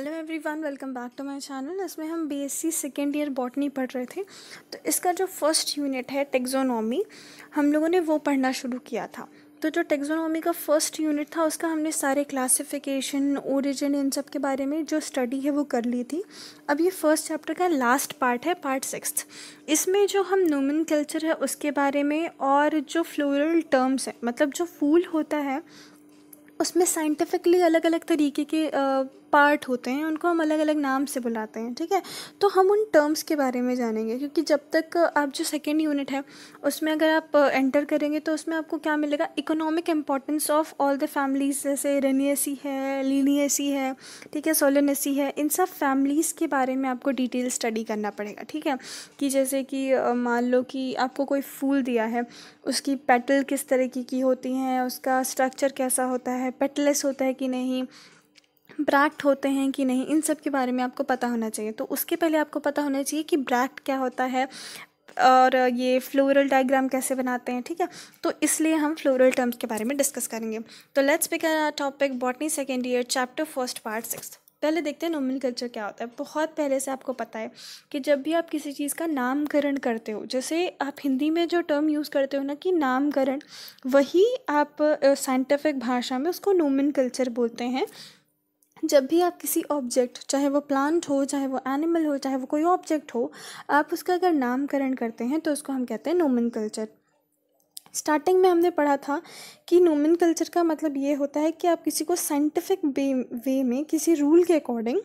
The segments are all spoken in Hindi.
Hello everyone welcome back to my channel इसमें हम बीएससी सेकेंड ईयर बॉटनी पढ़ रहे थे तो इसका जो फर्स्ट यूनिट है टेक्जोनॉमी हम लोगों ने वो पढ़ना शुरू किया था तो जो टेक्जोनॉमी का फर्स्ट यूनिट था उसका हमने सारे क्लासिफिकेशन ओरिजिन इन सब के बारे में जो स्टडी है वो कर ली थी अब ये फर्स्ट चैप्टर का लास्ट पार्ट है पार्ट सिक्स इसमें जो हम नोमन कल्चर है उसके बारे में और जो फ्लोरल टर्म्स है मतलब जो फूल होता है उसमें साइंटिफिकली अलग अलग तरीके के पार्ट होते हैं उनको हम अलग अलग नाम से बुलाते हैं ठीक है तो हम उन टर्म्स के बारे में जानेंगे क्योंकि जब तक आप जो सेकेंड यूनिट है उसमें अगर आप एंटर करेंगे तो उसमें आपको क्या मिलेगा economic importance of all the families जैसे रेनियसी है लीनियसी है ठीक है सोलनसी है इन सब फैमिलीज़ के बारे में आपको डिटेल स्टडी करना पड़ेगा ठीक है कि जैसे कि मान लो कि आपको कोई फूल दिया है उसकी पेटल किस तरीके की होती हैं उसका स्ट्रक्चर कैसा होता है पेटलेस होता है कि नहीं ब्रैक्ट होते हैं कि नहीं इन सब के बारे में आपको पता होना चाहिए तो उसके पहले आपको पता होना चाहिए कि ब्रैक्ट क्या होता है और ये फ्लोरल डायग्राम कैसे बनाते हैं ठीक है तो इसलिए हम फ्लोरल टर्म्स के बारे में डिस्कस करेंगे तो let's begin topic botany second year chapter first part six पहले देखते हैं नॉमिन कल्चर क्या होता है बहुत पहले से आपको पता है कि जब भी आप किसी चीज़ का नामकरण करते हो जैसे आप हिंदी में जो टर्म यूज़ करते हो ना कि नामकरण वही आप साइंटिफिक भाषा में उसको नोमिन कल्चर बोलते हैं जब भी आप किसी ऑब्जेक्ट चाहे वो प्लांट हो चाहे वो एनिमल हो चाहे वो कोई ऑब्जेक्ट हो आप उसका अगर नामकरण करते हैं तो उसको हम कहते हैं नोमन कल्चर स्टार्टिंग में हमने पढ़ा था कि नोमन कल्चर का मतलब ये होता है कि आप किसी को साइंटिफिक वे वे में किसी रूल के अकॉर्डिंग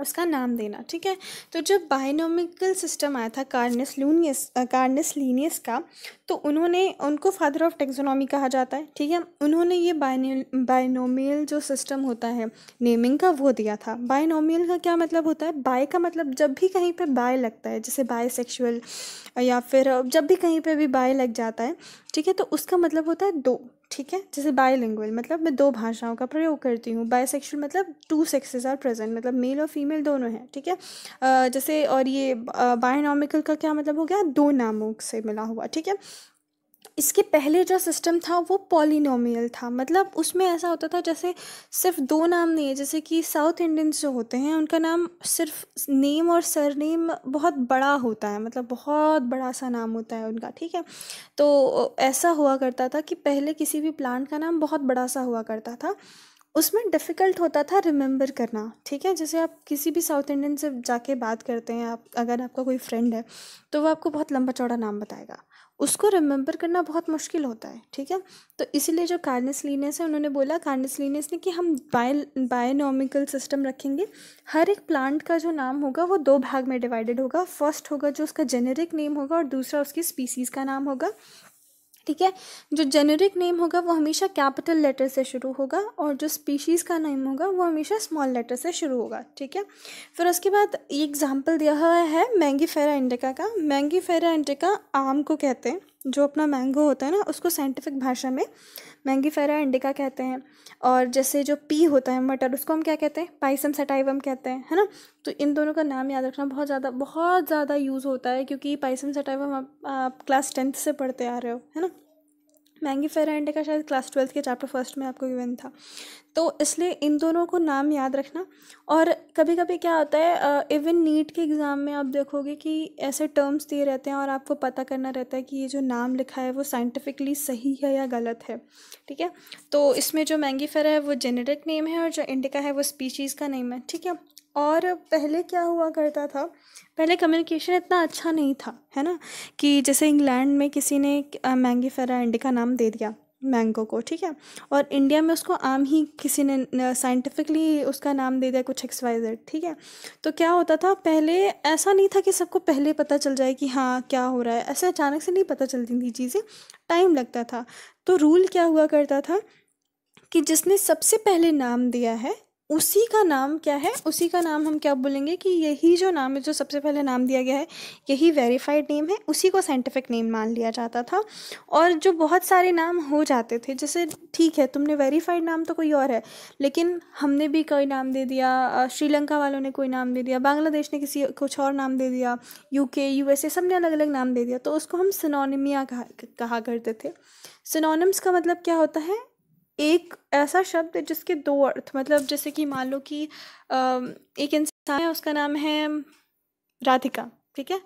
उसका नाम देना ठीक है तो जब बायनोमिकल सिस्टम आया था कार्नेस लूनियस कार्नेस लीनियस का तो उन्होंने उनको फादर ऑफ टेक्सोनॉमी कहा जाता है ठीक है उन्होंने ये बायनोमियल जो सिस्टम होता है नेमिंग का वो दिया था बायनोमियल का क्या मतलब होता है बाय का मतलब जब भी कहीं पर बाय लगता है जैसे बाय या फिर जब भी कहीं पर भी बाय लग जाता है ठीक है तो उसका मतलब होता है दो ठीक है जैसे बायलिंगुअल मतलब मैं दो भाषाओं का प्रयोग करती हूँ बायसेक्सुअल मतलब टू सेक्सेस आर प्रेजेंट मतलब मेल और फीमेल दोनों हैं ठीक है जैसे और ये बायोनॉमिकल का क्या मतलब हो गया दो नामों से मिला हुआ ठीक है इसके पहले जो सिस्टम था वो पॉलिनोमियल था मतलब उसमें ऐसा होता था जैसे सिर्फ दो नाम नहीं है जैसे कि साउथ इंडियंस जो होते हैं उनका नाम सिर्फ नेम और सर नेम बहुत बड़ा होता है मतलब बहुत बड़ा सा नाम होता है उनका ठीक है तो ऐसा हुआ करता था कि पहले किसी भी प्लांट का नाम बहुत बड़ा सा हुआ करता था उसमें डिफ़िकल्ट होता था रिमेंबर करना ठीक है जैसे आप किसी भी साउथ इंडियन से जाके बात करते हैं आप अगर आपका कोई फ्रेंड है तो वो आपको बहुत लंबा चौड़ा नाम बताएगा उसको रिमेंबर करना बहुत मुश्किल होता है ठीक है तो इसीलिए जो कार्नेस लीनेस है उन्होंने बोला कार्नेस लीनेस ने कि हम बाय बायोनॉमिकल सिस्टम रखेंगे हर एक प्लांट का जो नाम होगा वो दो भाग में डिवाइडेड होगा फर्स्ट होगा जो उसका जेनेरिक नेम होगा और दूसरा उसकी स्पीसीज़ का नाम होगा ठीक है जो जेनेरिक नेम होगा वो हमेशा कैपिटल लेटर से शुरू होगा और जो स्पीशीज़ का नेम होगा वो हमेशा स्मॉल लेटर से शुरू होगा ठीक है फिर उसके बाद ये एग्ज़ाम्पल दिया हुआ है मैंगी फेरा इंडिका का मैंगी फेरा इंडिका आम को कहते हैं जो अपना मैंगो होता है ना उसको साइंटिफिक भाषा में मैंगी फेरा इंडिका कहते हैं और जैसे जो पी होता है मटर उसको हम क्या कहते हैं पाइसम सेटाइवम कहते हैं है ना तो इन दोनों का नाम याद रखना बहुत ज़्यादा बहुत ज़्यादा यूज़ होता है क्योंकि पाइसम सेटाइवम आप, आप क्लास टेंथ से पढ़ते आ रहे हो है ना मैंगी फेयर एंडे का शायद क्लास ट्वेल्थ के चैप्टर फर्स्ट में आपको गिवन था तो इसलिए इन दोनों को नाम याद रखना और कभी कभी क्या होता है इवन नीट के एग्ज़ाम में आप देखोगे कि ऐसे टर्म्स दिए रहते हैं और आपको पता करना रहता है कि ये जो नाम लिखा है वो साइंटिफिकली सही है या गलत है ठीक है तो इसमें जो मैंगी फेयर है वो जेनेटिक नेम है और जो इंडिका है वो स्पीशीज़ का नेम है ठीक है और पहले क्या हुआ करता था पहले कम्युनिकेशन इतना अच्छा नहीं था है ना कि जैसे इंग्लैंड में किसी ने मैंगी फेरा इंडिका का नाम दे दिया मैंगो को ठीक है और इंडिया में उसको आम ही किसी ने साइंटिफिकली उसका नाम दे दिया कुछ एक्स ठीक है तो क्या होता था पहले ऐसा नहीं था कि सबको पहले पता चल जाए कि हाँ क्या हो रहा है ऐसे अचानक से नहीं पता चलती थी चीज़ें टाइम लगता था तो रूल क्या हुआ करता था कि जिसने सबसे पहले नाम दिया है उसी का नाम क्या है उसी का नाम हम क्या बोलेंगे कि यही जो नाम है जो सबसे पहले नाम दिया गया है यही वेरीफाइड नेम है उसी को साइंटिफिक नेम मान लिया जाता था और जो बहुत सारे नाम हो जाते थे जैसे ठीक है तुमने वेरीफाइड नाम तो कोई और है लेकिन हमने भी कोई नाम दे दिया श्रीलंका वालों ने कोई नाम दे दिया बांग्लादेश ने किसी कुछ और नाम दे दिया यू के यू एस ए सब ने अलग अलग नाम दे दिया तो उसको हम सिनोनिमिया कहा कहा करते थे सिनोनिम्स का मतलब क्या होता है एक ऐसा शब्द है जिसके दो अर्थ मतलब जैसे कि मान लो कि एक इंसान है उसका नाम है राधिका ठीक है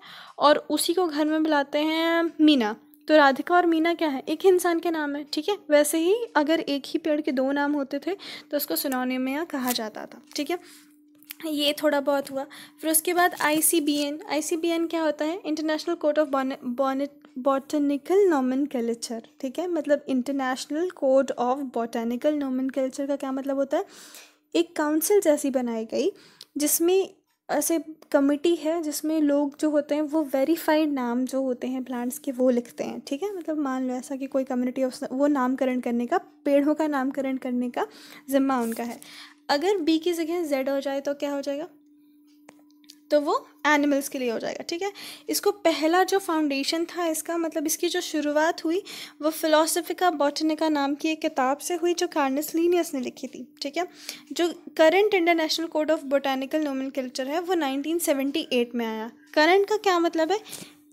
और उसी को घर में बुलाते हैं मीना तो राधिका और मीना क्या है एक ही इंसान के नाम है ठीक है वैसे ही अगर एक ही पेड़ के दो नाम होते थे तो उसको सुनौने में कहा जाता था ठीक है ये थोड़ा बहुत हुआ फिर उसके बाद I C B N I C B N क्या होता है international court of bonnet botanical nomenclature ठीक है मतलब international court of botanical nomenclature का क्या मतलब होता है एक काउंसिल जैसी बनाई गई जिसमें ऐसे कमिटी है जिसमें लोग जो होते हैं वो वेरीफाइड नाम जो होते हैं प्लांट्स के वो लिखते हैं ठीक है मतलब मान लो ऐसा कि कोई कम्युनिटी ऑफ वो नामकरण करने का पेड़ों का नामकरण करने का ज़िम्मा उनका है अगर बी की जगह जेड हो जाए तो क्या हो जाएगा तो वो एनिमल्स के लिए हो जाएगा ठीक है इसको पहला जो फाउंडेशन था इसका मतलब इसकी जो शुरुआत हुई वो फिलोसफिका बॉटनिका नाम की एक किताब से हुई जो कार्नस लीनियस ने लिखी थी ठीक है जो current international code of botanical नोमन है वो 1978 में आया करंट का क्या मतलब है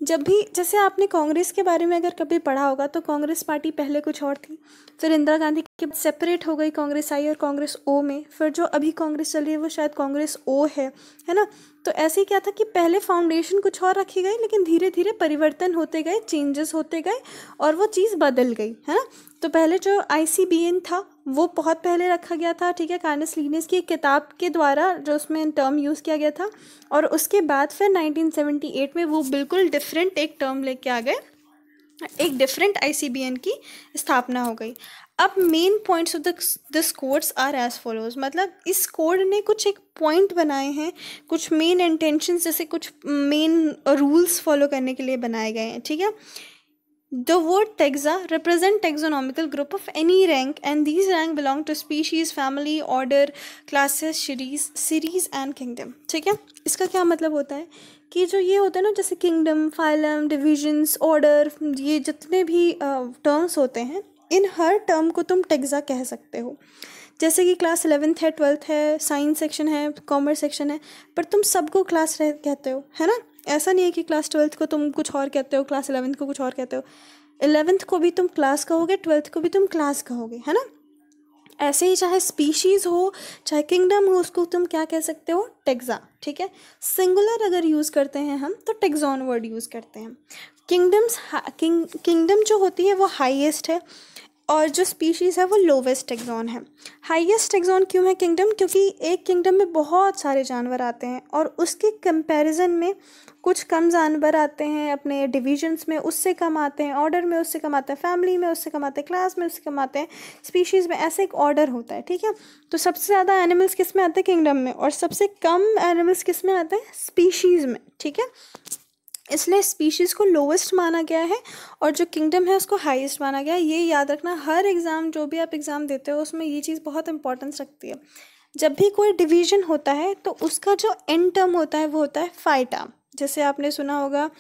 जब भी जैसे आपने कांग्रेस के बारे में अगर कभी पढ़ा होगा तो कांग्रेस पार्टी पहले कुछ और थी फिर इंदिरा गांधी कि सेपरेट हो गई कांग्रेस आई और कांग्रेस ओ में फिर जो अभी कांग्रेस चल रही है वो शायद कांग्रेस ओ है है ना तो ऐसे ही क्या था कि पहले फाउंडेशन कुछ और रखी गई लेकिन धीरे धीरे परिवर्तन होते गए चेंजेस होते गए और वो चीज़ बदल गई है ना तो पहले जो आई था वो बहुत पहले रखा गया था ठीक है कार्नस लीनेस की एक किताब के द्वारा जो उसमें टर्म यूज़ किया गया था और उसके बाद फिर 1978 में वो बिल्कुल डिफरेंट एक टर्म लेके आ गए एक डिफरेंट आईसीबीएन की स्थापना हो गई अब main points of the this codes are as follows मतलब इस कोड ने कुछ एक पॉइंट बनाए हैं कुछ मेन इंटेंशंस जैसे कुछ मेन रूल्स फॉलो करने के लिए बनाए गए हैं ठीक है the word taxa represent taxonomical group of any rank and these rank belong to species family order classes series series and kingdom ठीक है इसका क्या मतलब होता है कि जो ये होते हैं ना जैसे किंगडम फाइलम डिविजन्स ऑर्डर ये जितने भी टर्म्स होते हैं इन हर टर्म को तुम टेक्जा कह सकते हो जैसे कि क्लास इलेवेंथ है ट्वेल्थ है साइंस सेक्शन है कॉमर्स सेक्शन है पर तुम सबको क्लास रह कहते हो है ना ऐसा नहीं है कि क्लास ट्वेल्थ को तुम कुछ और कहते हो क्लास इलेवेंथ को कुछ और कहते हो इलेवेंथ को भी तुम क्लास कहोगे ट्वेल्थ को भी तुम क्लास कहोगे है ना ऐसे ही चाहे स्पीशीज़ हो चाहे किंगडम हो उसको तुम क्या कह सकते हो टेक्जा ठीक है सिंगुलर अगर यूज़ करते हैं हम तो टेक्जॉन वर्ड यूज़ करते हैं किंगडम्स किंग किंगडम जो होती है वो हाईएस्ट है और जो स्पीशीज़ है वो लोवेस्ट टेक्सॉन है हाईएस्ट टेक्सॉन क्यों है किंगडम क्योंकि एक किंगडम में बहुत सारे जानवर आते हैं और उसके कंपैरिजन में कुछ कम जानवर आते हैं अपने डिविजन्स में उससे कम आते हैं ऑर्डर में उससे कम आते हैं फैमिली में उससे कम आते हैं क्लास में उससे कम आते हैं स्पीशीज़ में ऐसे एक ऑर्डर होता है ठीक है तो सबसे ज़्यादा एनिमल्स किस में आते हैं किंगडम में और सबसे कम एनिमल्स किस में आते हैं स्पीशीज़ में ठीक है इसलिए स्पीशीज़ को लोवेस्ट माना गया है और जो किंगडम है उसको हाईएस्ट माना गया है ये याद रखना हर एग्ज़ाम जो भी आप एग्ज़ाम देते हो उसमें ये चीज़ बहुत इंपॉर्टेंस रखती है जब भी कोई डिवीजन होता है तो उसका जो एंड टर्म होता है वो होता है फाइटा जैसे आपने सुना होगा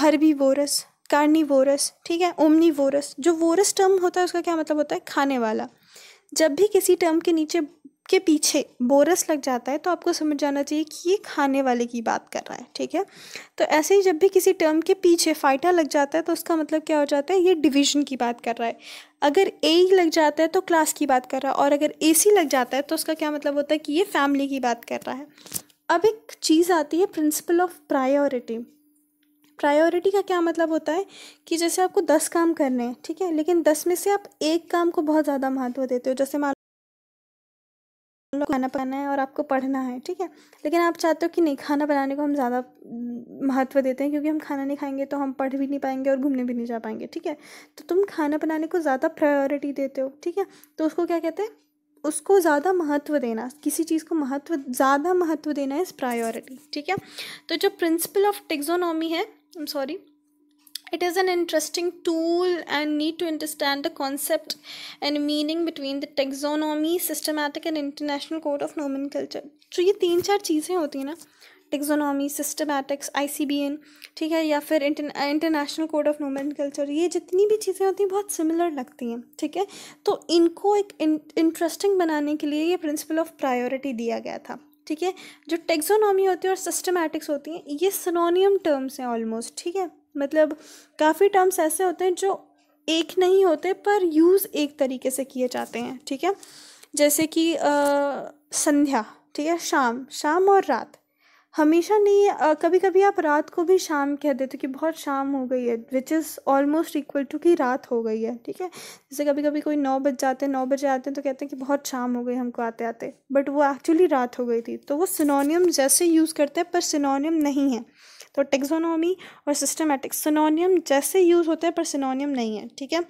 हरबी बोरस कार्नी वोरस ठीक है ओमनी वोरस जो वोरस टर्म होता है उसका क्या मतलब होता है खाने वाला जब भी किसी टर्म के नीचे के पीछे बोरस लग जाता है तो आपको समझ जाना चाहिए कि ये खाने वाले की बात कर रहा है ठीक है तो ऐसे ही जब भी किसी टर्म के पीछे फाइटा लग जाता है तो उसका मतलब क्या हो जाता है ये डिवीजन की बात कर रहा है अगर ए लग जाता है तो क्लास की बात कर रहा है और अगर ए सी लग जाता है तो उसका क्या मतलब होता है कि ये फैमिली की बात कर रहा है अब एक चीज़ आती है प्रिंसिपल ऑफ प्रायोरिटी प्रायोरिटी का क्या मतलब होता है कि जैसे आपको दस काम करने हैं ठीक है लेकिन दस में से आप एक काम को बहुत ज़्यादा महत्व देते हो जैसे मान आपको खाना पकाना है और आपको पढ़ना है ठीक है लेकिन आप चाहते हो कि नहीं खाना बनाने को हम ज़्यादा महत्व देते हैं क्योंकि हम खाना नहीं खाएंगे तो हम पढ़ भी नहीं पाएंगे और घूमने भी नहीं जा पाएंगे ठीक है तो तुम खाना बनाने को ज़्यादा प्रायोरिटी देते हो ठीक है तो उसको क्या कहते हैं उसको ज़्यादा महत्व देना किसी चीज़ को महत्व ज़्यादा महत्व देना है इस प्रायोरिटी ठीक है तो जो प्रिंसिपल ऑफ टेक्जोनॉमी है I am sorry It is an interesting tool and need to understand the concept and meaning between the taxonomy, systematic and international code of nomenclature. तो ये तीन चार चीज़ें होती हैं ना टेक्सोनॉमी सिस्टमैटिक्स आई ठीक है या फिर international code of nomenclature ये जितनी भी चीज़ें होती हैं बहुत सिमिलर लगती हैं ठीक है तो इनको एक इंटरेस्टिंग बनाने के लिए ये प्रिंसिपल ऑफ प्रायोरिटी दिया गया था ठीक है जो टेक्सोनॉमी होती है और सिस्टमैटिक्स होती हैं ये सनोनियम टर्म्स हैं ऑलमोस्ट ठीक है मतलब काफ़ी टर्म्स ऐसे होते हैं जो एक नहीं होते पर यूज़ एक तरीके से किए जाते हैं ठीक है जैसे कि आ, संध्या ठीक है शाम शाम और रात हमेशा नहीं आ, कभी कभी आप रात को भी शाम कह देते हो कि बहुत शाम हो गई है which is almost equal to कि रात हो गई है ठीक है जैसे कभी कभी कोई नौ बज जाते हैं नौ बजे आते हैं तो कहते हैं कि बहुत शाम हो गई हमको आते आते बट वो एक्चुअली रात हो गई थी तो वो सिनोनियम जैसे यूज़ करते हैं पर सिनोनियम नहीं है तो टेक्सोनॉमी और सिस्टमेटिक सिनोनियम जैसे यूज़ होते हैं पर सिनोनियम नहीं है ठीक है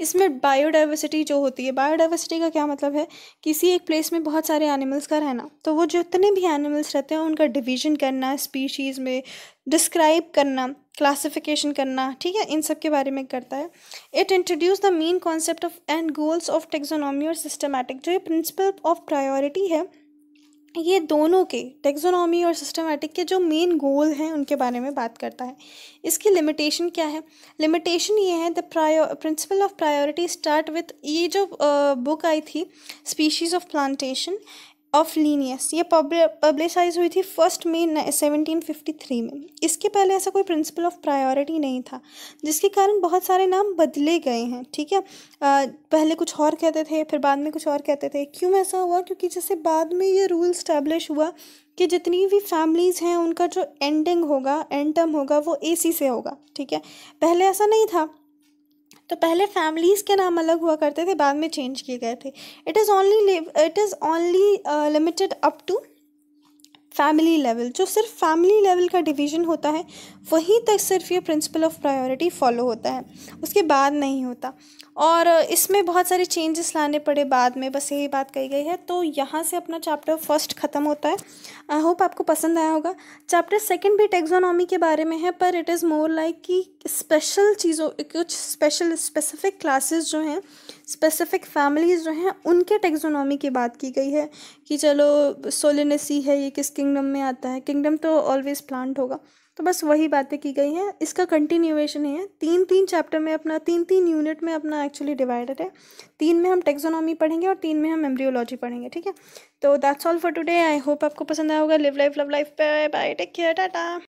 इसमें बायोडाइवर्सिटी जो होती है बायोडाइवर्सिटी का क्या मतलब है किसी एक प्लेस में बहुत सारे एनिमल्स का रहना तो वो जितने भी एनिमल्स रहते हैं उनका डिवीजन करना स्पीशीज़ में डिस्क्राइब करना क्लासिफिकेशन करना ठीक है इन सब के बारे में करता है it introduce the main concept of and goals of taxonomy और सिस्टमैटिक जो ये प्रिंसिपल ऑफ प्रायोरिटी है ये दोनों के टेक्सोनॉमी और सिस्टमेटिक के जो मेन गोल हैं उनके बारे में बात करता है इसकी लिमिटेशन क्या है लिमिटेशन ये है the principle of priority start with ये जो बुक आई थी species of plantation of Linnaeus ये पब्लिसाइज हुई थी फर्स्ट सेवनटीन फिफ्टी थ्री में इसके पहले ऐसा कोई प्रिंसिपल ऑफ प्रायोरिटी नहीं था जिसके कारण बहुत सारे नाम बदले गए हैं ठीक है आ, पहले कुछ और कहते थे फिर बाद में कुछ और कहते थे क्यों ऐसा हुआ क्योंकि जैसे बाद में ये रूल स्टैब्लिश हुआ कि जितनी भी फैमिलीज़ हैं उनका जो एंडिंग होगा एंड टर्म होगा वो ए से होगा ठीक है पहले ऐसा नहीं था तो पहले फैमिलीज़ के नाम अलग हुआ करते थे बाद में चेंज किए गए थे it is only it is only limited up to family level जो सिर्फ फैमिली लेवल का डिवीजन होता है वहीं तक सिर्फ ये प्रिंसिपल ऑफ प्रायोरिटी फॉलो होता है उसके बाद नहीं होता और uh, इसमें बहुत सारे चेंजेस लाने पड़े बाद में बस यही बात कही गई है तो यहाँ से अपना चैप्टर फर्स्ट ख़त्म होता है आई होप आपको पसंद आया होगा चैप्टर सेकंड भी टेक्जोनॉमी के बारे में है पर इट इज़ मोर लाइक कि स्पेशल चीज़ों कुछ स्पेशल स्पेसिफिक क्लासेस जो हैं स्पेसिफिक फैमिलीज़ जो हैं उनके टेक्सोनॉमी की बात की गई है कि चलो सोलिनसी है ये किस किंगडम में आता है किंगडम तो ऑलवेज़ प्लांट होगा तो बस वही बातें की गई हैं इसका कंटिन्यूएशन है तीन तीन चैप्टर में अपना तीन तीन यूनिट में अपना एक्चुअली डिवाइडेड है तीन में हम टेक्सोनॉमी पढ़ेंगे और तीन में हम एम्ब्रियोलॉजी पढ़ेंगे ठीक है तो that's all for today I hope आपको पसंद आया होगा live life love life bye bye take care Tata